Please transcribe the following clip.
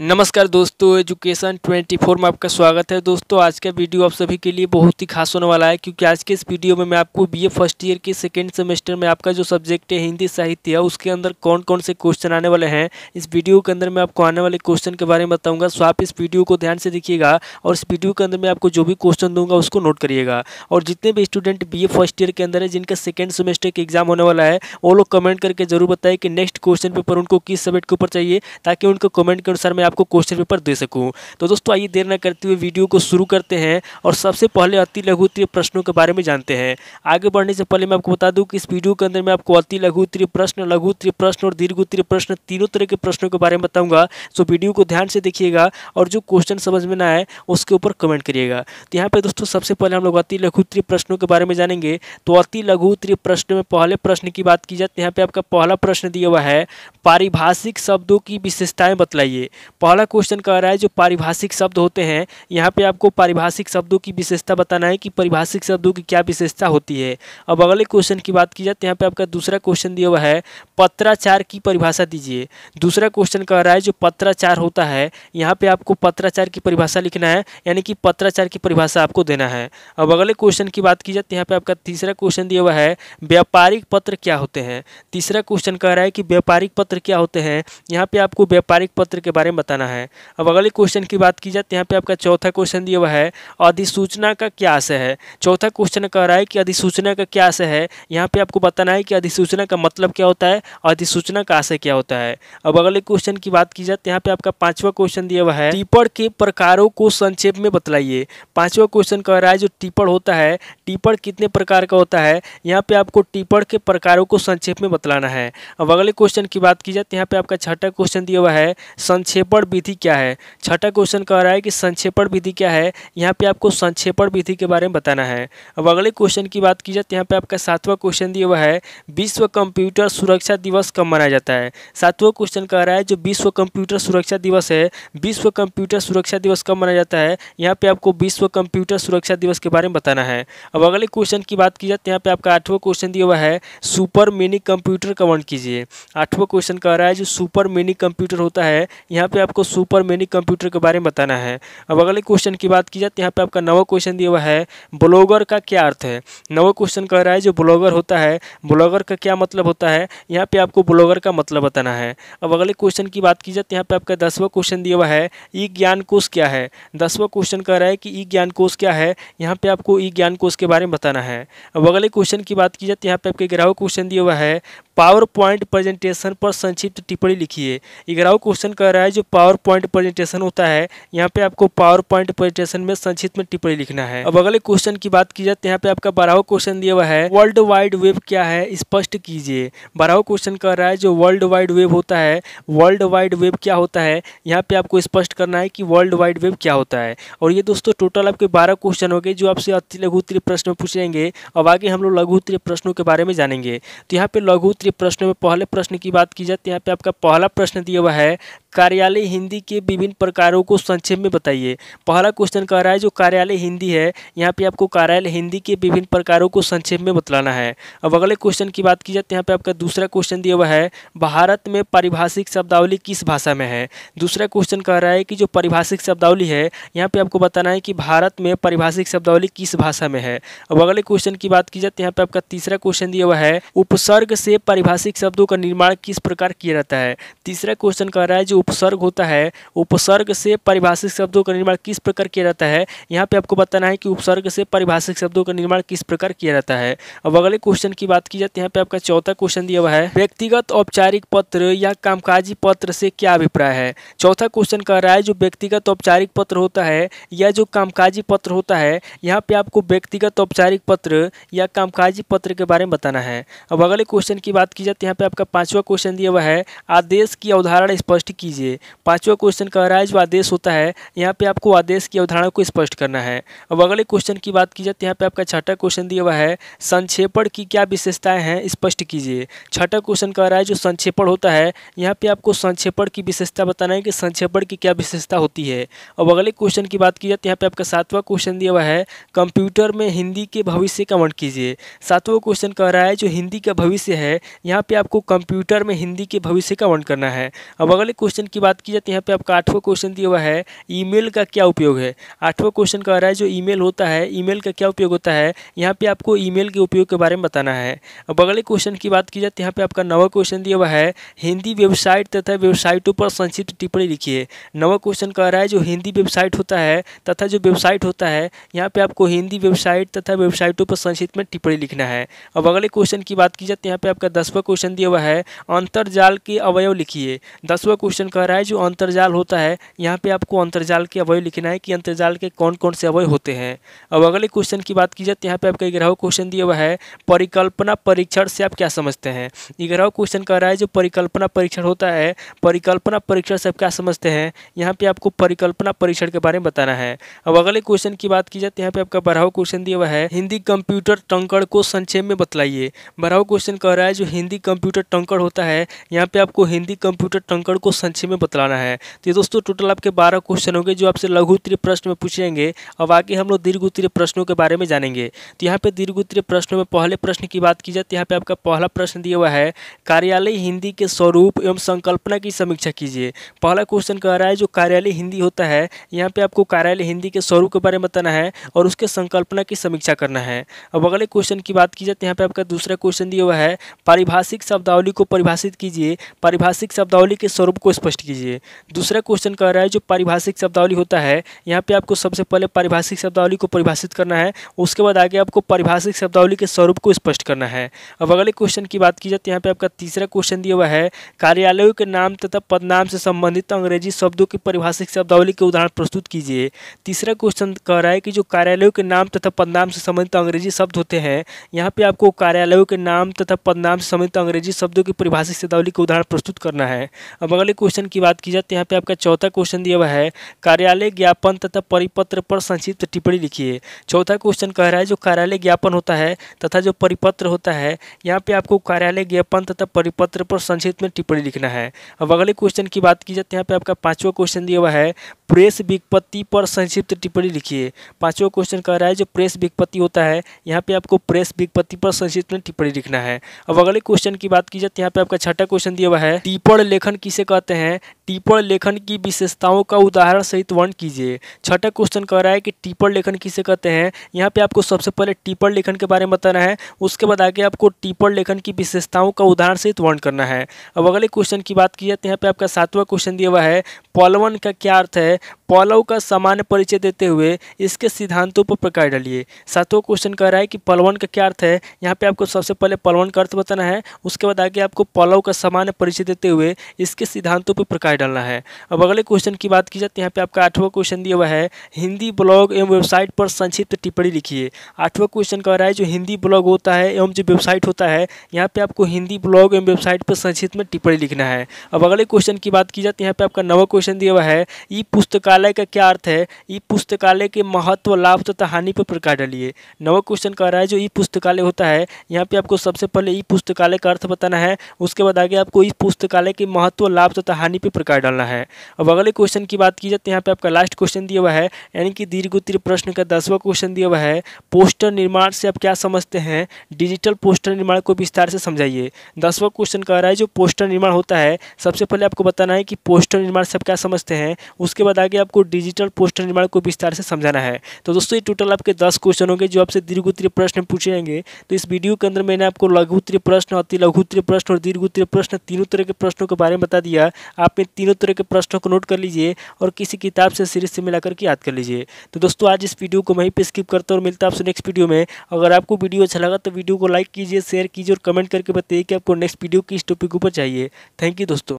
नमस्कार दोस्तों एजुकेशन 24 में आपका स्वागत है दोस्तों आज का वीडियो आप सभी के लिए बहुत ही खास होने वाला है क्योंकि आज के इस वीडियो में मैं आपको बीए फर्स्ट ईयर के सेकेंड सेमेस्टर में आपका जो सब्जेक्ट है हिंदी साहित्य है उसके अंदर कौन कौन से क्वेश्चन आने वाले हैं इस वीडियो के अंदर मैं आपको आने वाले क्वेश्चन के बारे में बताऊँगा सो आप इस वीडियो को ध्यान से देखिएगा और इस वीडियो के अंदर मैं आपको जो भी क्वेश्चन दूंगा उसको नोट करिएगा और जितने भी स्टूडेंट बी फर्स्ट ईयर के अंदर है जिनका सेकेंड सेमेस्टर का एग्जाम होने वाला है वो लोग कमेंट करके जरूर बताए कि नेक्स्ट क्वेश्चन पेपर उनको किस सब्जेक्ट के ऊपर चाहिए ताकि उनको कमेंट के अनुसार मैं मैं आपको क्वेश्चन पेपर दे सकूँ तो दोस्तों आइए देर न करते हुए वीडियो को शुरू करते हैं और सबसे पहले अति लघु उत्तरीय प्रश्नों के बारे में जानते हैं आगे बढ़ने से पहले मैं आपको बता दूँ कि इस वीडियो के अंदर मैं आपको अति लघु उत्तरीय प्रश्न लघु उत्तरीय प्रश्न और दीर्घ उत्तरीय प्रश्न तीनों तरह के प्रश्नों के बारे में बताऊँगा तो वीडियो को ध्यान से देखिएगा और जो क्वेश्चन समझ में ना आए उसके ऊपर कमेंट करिएगा तो यहाँ पर दोस्तों सबसे पहले हम लोग अति लघु उत्तरीय प्रश्नों के बारे में जानेंगे तो अति लघु उत्तरीय प्रश्न में पहले प्रश्न की बात की जाए तो यहाँ पे आपका पहला प्रश्न दिया हुआ है पारिभाषिक शब्दों की विशेषताएं बतलाइए पहला क्वेश्चन कह रहा है जो पारिभाषिक शब्द होते हैं यहाँ पे आपको पारिभाषिक शब्दों की विशेषता बताना है कि पारिभाषिक शब्दों की क्या विशेषता होती है अब अगले क्वेश्चन की बात की जाए तो यहाँ पे आपका दूसरा क्वेश्चन दिया हुआ है पत्राचार की परिभाषा दीजिए दूसरा क्वेश्चन कह रहा है जो पत्राचार होता है यहाँ पर आपको पत्राचार की परिभाषा लिखना है यानी कि पत्राचार की परिभाषा आपको देना है अब अगले क्वेश्चन की बात की जाए तो यहाँ पे आपका तीसरा क्वेश्चन दिया हुआ है व्यापारिक पत्र क्या होते हैं तीसरा क्वेश्चन कह रहा है कि व्यापारिक पत्र क्या होते हैं यहाँ पे आपको व्यापारिक पत्र के बारे में बताना है अब अगले क्वेश्चन की बात की जाए तो यहाँ पे आपका चौथा क्वेश्चन दिया हुआ है अधिसूचना का क्या आशय है चौथा क्वेश्चन कह रहा है कि अधिसूचना का क्या आशय है यहाँ पे आपको बताना है कि अधिसूचना का मतलब क्या होता है अधिसूचना का आशय क्या होता है अब अगले क्वेश्चन की बात की जाए तो यहाँ पे आपका पांचवा क्वेश्चन दिया हुआ है टिप्पण के प्रकारों को संक्षेप में बतलाइए पांचवा क्वेश्चन कह रहा है जो टिप्पण होता है टिप्पण कितने प्रकार का होता है यहाँ पे आपको टिप्पण के प्रकारों को संक्षेप में बतलाना है अब अगले क्वेश्चन की बात की जाए तो यहाँ पे आपका छठा क्वेश्चन दिया हुआ है संक्षेप संक्षेपण विधि क्या है छठा क्वेश्चन कह रहा है कि संक्षेपण विधि क्या है यहाँ पे आपको संक्षेपण विधि के बारे में बताना है अब अगले क्वेश्चन की बात की जाए तो यहाँ पे आपका सातवां क्वेश्चन दिया हुआ है विश्व कंप्यूटर सुरक्षा दिवस कब मनाया जाता है सातवां क्वेश्चन कह रहा है जो विश्व कंप्यूटर सुरक्षा दिवस है विश्व कंप्यूटर सुरक्षा दिवस कब मनाया जाता है यहाँ पर आपको विश्व कंप्यूटर सुरक्षा दिवस के बारे में बताना है अब अगले क्वेश्चन की बात की जाए तो यहाँ पर आपका आठवां क्वेश्चन दिया हुआ है सुपर मिनी कंप्यूटर कमेंट कीजिए आठवां क्वेश्चन कह रहा है जो सुपर मिनी कंप्यूटर होता है यहाँ पे आपको सुपर मिनी कंप्यूटर के बारे में बताना है अब अगले क्वेश्चन की बात की जाए तो यहाँ पे आपका नवा क्वेश्चन दिया हुआ है ब्लॉगर का क्या अर्थ है नवा क्वेश्चन कह रहा है जो ब्लॉगर होता है ब्लॉगर का क्या मतलब होता है यहाँ पे आपको ब्लॉगर का मतलब बताना है अब अगले क्वेश्चन की बात की जाए तो यहाँ पे आपका दसवा क्वेश्चन दिया हुआ है ई ज्ञान कोश क्या है दसवा क्वेश्चन कह रहा है कि ई ज्ञान कोश क्या है यहाँ पे आपको ई ज्ञान कोश के बारे में बताना है अब अगले क्वेश्चन की बात की जाए तो यहाँ पे आपके ग्राहक क्वेश्चन दिया हुआ है पावर पॉइंट प्रेजेंटेशन पर संक्षिप्त टिप्पणी लिखिए ग्यारह क्वेश्चन कह रहा है जो पावर पॉइंट प्रेजेंटेशन होता है यहाँ पे आपको पावर पॉइंट प्रेजेंटेशन में संक्षिप्त में टिप्पणी लिखना है अब अगले क्वेश्चन की बात की जाए तो यहाँ पे आपका बारहवा क्वेश्चन दिया हुआ है वर्ल्ड वाइड वेब क्या है स्पष्ट कीजिए बारहवा क्वेश्चन कर रहा है जो वर्ल्ड वाइड वेब होता है वर्ल्ड वाइड वेब क्या होता है यहाँ पे आपको स्पष्ट करना है कि वर्ल्ड वाइड वेब क्या होता है और ये दोस्तों टोटल आपके बारह क्वेश्चन हो गए जो आपसे अति लघु त्रि प्रश्न पूछेंगे अब आगे हम लोग लघु त्रि प्रश्नों के बारे में जानेंगे तो यहाँ पे लघु त्रि प्रश्नों में पहले प्रश्न की बात की जाए तो यहाँ पे आपका पहला प्रश्न दिया हुआ है कार्यालय हिंदी के विभिन्न प्रकारों को संक्षेप में बताइए पहला क्वेश्चन कह रहा है जो कार्यालय हिंदी है यहाँ पे आपको कार्यालय हिंदी के विभिन्न प्रकारों को संक्षेप में बतलाना है अब अगले क्वेश्चन की बात की जाए तो यहाँ पे आपका दूसरा क्वेश्चन दिया हुआ है भारत में पारिभाषिक शब्दावली किस भाषा में है दूसरा क्वेश्चन कह रहा है कि जो परिभाषिक शब्दावली है यहाँ पर आपको बताना है कि भारत में परिभाषिक शब्दावली किस भाषा में है अब अगले क्वेश्चन की बात की जाए तो यहाँ पर आपका तीसरा क्वेश्चन दिया हुआ है उपसर्ग से परिभाषिक शब्दों का निर्माण किस प्रकार किया जाता है तीसरा क्वेश्चन कह रहा है जो उपसर्ग होता है उपसर्ग से परिभाषिक शब्दों का निर्माण किस प्रकार किया जाता है यहाँ पे आपको बताना है कि उपसर्ग से परिभाषिक शब्दों का निर्माण किस प्रकार किया जाता है अब अगले क्वेश्चन की बात की जाती है यहाँ पे आपका चौथा क्वेश्चन दिया हुआ है व्यक्तिगत औपचारिक पत्र या कामकाजी पत्र से क्या अभिप्राय है चौथा क्वेश्चन कह रहा है जो व्यक्तिगत औपचारिक पत्र होता है या जो कामकाजी पत्र होता है यहाँ पे आपको व्यक्तिगत औपचारिक पत्र या कामकाजी पत्र के बारे में बताना है अब अगले क्वेश्चन की बात की जाती है यहाँ पे आपका पांचवा क्वेश्चन दिया हुआ है आदेश की अवधारणा स्पष्ट की कीजिए पांचवा क्वेश्चन का राज आदेश होता है यहाँ पे आपको आदेश की अवधारणा को स्पष्ट करना है अब अगले क्वेश्चन की बात की जाए तो यहाँ पे आपका छठा क्वेश्चन दिया हुआ है संक्षेपण की क्या विशेषताएं हैं स्पष्ट कीजिए छठा क्वेश्चन का राइज जो संक्षेपण होता है यहाँ पे आपको संक्षेपण की विशेषता बताना है कि संक्षेपण की क्या विशेषता होती है अब अगले क्वेश्चन की बात की जाए तो यहाँ पे आपका सातवां क्वेश्चन दिया हुआ है कंप्यूटर में हिंदी के भविष्य का वर्ण कीजिए सातवा क्वेश्चन कह रहा है जो हिंदी का भविष्य है यहाँ पे आपको कंप्यूटर में हिंदी के भविष्य का वर्ण करना है अब अगले क्वेश्चन क्वेश्चन की बात की जाती है यहाँ पे आपका आठवां क्वेश्चन दिया हुआ है ईमेल का क्या उपयोग है आठवां क्वेश्चन कह रहा है जो ईमेल होता है ईमेल का क्या उपयोग होता है यहाँ पे आपको ईमेल के उपयोग के बारे में बताना है अब अगले क्वेश्चन की बात की जाती है यहाँ पे आपका नवा क्वेश्चन दिया हुआ है हिंदी वेबसाइट तथा वेबसाइटों पर संक्षिप्त टिप्पणी लिखिए नवा क्वेश्चन कह रहा है जो हिंदी वेबसाइट होता है तथा जो वेबसाइट होता है यहाँ पर आपको हिंदी वेबसाइट तथा वेबसाइटों पर संक्षिप्त में टिप्पणी लिखना है अब अगले क्वेश्चन की बात की जाती है यहाँ पे आपका दसवा क्वेश्चन दिया हुआ है अंतर्जाल के अवयव लिखिए दसवा क्वेश्चन कह रहा है जो अंतर्जाल होता है यहाँ पे आपको अंतर्जाल के अवय लिखना है कि अंतर्जाल के कौन कौन से अवय होते हैं अब अगले क्वेश्चन की बात की जाए तो यहाँ पे आपका ग्रह क्वेश्चन दिया हुआ है परिकल्पना परीक्षण से आप क्या समझते हैं ग्रह क्वेश्चन कह रहा है जो परिकल्पना परीक्षण होता है परिकल्पना परीक्षण से आप क्या समझते हैं यहाँ पे आपको परिकल्पना परीक्षण के बारे में बताना है अब अगले क्वेश्चन की बात की जाए तो यहाँ पे आपका बढ़ाव क्वेश्चन दिया हुआ है हिंदी कंप्यूटर टंकड़ को संक्षेप में बतलाइए बढ़ाव क्वेश्चन कह रहा है जो हिंदी कंप्यूटर टंकड़ होता है यहाँ पे आपको हिंदी कंप्यूटर टंकड़ को संक्षेप इसी में बतलाना है तो ये दोस्तों टोटल आपके बारह क्वेश्चन होंगे जो आपसे लघु उत्तरीय प्रश्न में पूछेंगे और बाकी हम लोग दीर्घ उत्तरीय प्रश्नों के बारे में जानेंगे तो यहाँ पे दीर्घ उत्तरीय प्रश्नों में पहले प्रश्न की बात की जाए तो यहाँ पे आपका पहला प्रश्न दिया हुआ है कार्यालय हिंदी के स्वरूप एवं संकल्पना की समीक्षा कीजिए पहला क्वेश्चन कह रहा है जो कार्यालय हिंदी होता है यहाँ पे आपको कार्यालय हिंदी के स्वरूप के बारे में बताना है और उसके संकल्पना की समीक्षा करना है अब अगले क्वेश्चन की बात की जाए तो यहाँ पे आपका दूसरा क्वेश्चन दिया हुआ है पारिभाषिक शब्दावली को परिभाषित कीजिए पारिभाषिक शब्दावली के स्वरूप को स्पष्ट कीजिए दूसरा क्वेश्चन कह रहा है जो पारिभाषिक शब्दावली होता है यहाँ पे आपको सबसे पहले पारिभाषिक शब्दावली को परिभाषित करना है उसके बाद आगे आपको पारिभाषिक शब्दावली के स्वरूप को स्पष्ट करना है अब अगले क्वेश्चन की बात की जाए तो यहाँ पर आपका तीसरा क्वेश्चन दिया हुआ है कार्यालयों के नाम तथा पदनाम से संबंधित अंग्रेजी शब्दों की परिभाषिक शब्दावली के उदाहरण प्रस्तुत कीजिए तीसरा क्वेश्चन कह रहा है कि जो कार्यालयों के नाम तथा पदनाम से संबंधित अंग्रेजी शब्द होते हैं यहाँ पर आपको कार्यालयों के नाम तथा पदनाम से संबंधित अंग्रेजी शब्दों की परिभाषिक शब्दावली के उदाहरण प्रस्तुत करना है अब अगले क्वेश्चन क्वेश्चन की बात की जाए तो यहाँ पे आपका चौथा क्वेश्चन दिया हुआ है कार्यालय ज्ञापन तथा परिपत्र पर संक्षिप्त टिप्पणी लिखिए चौथा क्वेश्चन कह रहा है जो कार्यालय ज्ञापन होता है तथा जो परिपत्र होता है यहाँ पे आपको कार्यालय ज्ञापन तथा परिपत्र पर संक्षिप्त में टिप्पणी लिखना है अब अगले क्वेश्चन की बात की जाए तो यहाँ पे आपका पांचवा क्वेश्चन दिया हुआ है प्रेस विज्ञप्ति पर संक्षिप्त टिप्पणी लिखिए पांचवा क्वेश्चन कह रहा है जो प्रेस विज्ञप्ति होता है यहाँ पे आपको प्रेस विज्ञप्ति पर संक्षिप्त में टिप्पणी लिखना है अब अगले क्वेश्चन की बात की जाए तो यहाँ पे आपका छठा क्वेश्चन दिया हुआ है टिप्पण लेखन किसे कहते हैं टिप्पण लेखन की विशेषताओं का उदाहरण सहित वर्ण कीजिए छठा क्वेश्चन कह रहा है कि टिप्पण लेखन किसे कहते हैं यहाँ पे आपको सबसे पहले टिप्पण लेखन के बारे में बताना है उसके बाद आगे आपको टिप्पण लेखन की विशेषताओं का उदाहरण सहित वर्ण करना है अब अगले क्वेश्चन की बात की जाए तो यहाँ पे आपका सातवां क्वेश्चन दिया हुआ है पलवन का क्या अर्थ है पलव का सामान्य परिचय देते हुए इसके सिद्धांतों पर प्रकार डालिए सातवां क्वेश्चन कह रहा है कि पलवन का क्या अर्थ है यहाँ पे आपको सबसे पहले पलवन का अर्थ बताना है उसके बाद आगे आपको पलव का सामान्य परिचय देते हुए इसके सिद्धांतों पर प्रकार डालना है अब अगले क्वेश्चन की बात की जाए तो यहाँ पे आपका आठवां क्वेश्चन दिया हुआ है हिंदी ब्लॉग एवं वेबसाइट पर संक्षिप्त टिप्पणी लिखिए आठवां क्वेश्चन कह रहा है जो हिंदी ब्लॉग होता है एवं जो वेबसाइट होता है यहाँ पे आपको हिंदी ब्लॉग एवं वेबसाइट पर संक्षिप्त में टिप्पणी लिखना है अब अगले क्वेश्चन की बात की जाए तो यहाँ पे आपका नवा क्वेश्चन दिया हुआ है ई पुस्तकालय का क्या अर्थ है ई पुस्तकालय के महत्व लाभ तथा हानि पर प्रकार डालिए नवा क्वेश्चन कह रहा है जो ई पुस्तकालय होता है यहाँ पे आपको सबसे पहले ई पुस्तकालय का अर्थ बताना है उसके बाद आगे आपको इस पुस्तकालय के महत्व लाभ तथा हानि पर प्रकार डालना है अब अगले क्वेश्चन की बात की जाए तो यहाँ पे आपका लास्ट क्वेश्चन दिया हुआ है यानी कि दीर्घोत्तरी प्रश्न का दसवा क्वेश्चन दिया हुआ है पोस्टर निर्माण से आप क्या समझते हैं डिजिटल पोस्टर निर्माण को विस्तार से समझाइए दसवा क्वेश्चन कह रहा है जो पोस्टर निर्माण होता है सबसे पहले आपको बताना है कि पोस्टर निर्माण से आप क्या समझते हैं उसके बाद बाद आगे आपको डिजिटल पोस्टर निर्माण को विस्तार से समझाना है तो दोस्तों ये टोटल आपके दस क्वेश्चन होंगे जो आपसे दीर्घ प्रश्न पूछे जाएंगे तो इस वीडियो के अंदर मैंने आपको लघु प्रश्न अति लघु प्रश्न और दीर्घ प्रश्न तीनों तरह के प्रश्नों के बारे में बता दिया आप इन तीनों तरह के प्रश्नों को नोट कर लीजिए और किसी किताब से सीरीज से मिलाकर करके याद कर लीजिए तो दोस्तों आज इस वीडियो को वहीं पर स्किप करता हूँ और मिलता आपसे नेक्स्ट वीडियो में अगर आपको वीडियो अच्छा लगा तो वीडियो को लाइक कीजिए शेयर कीजिए और कमेंट करके बताइए कि आपको नेक्स्ट वीडियो किस टॉपिक ऊपर चाहिए थैंक यू दोस्तों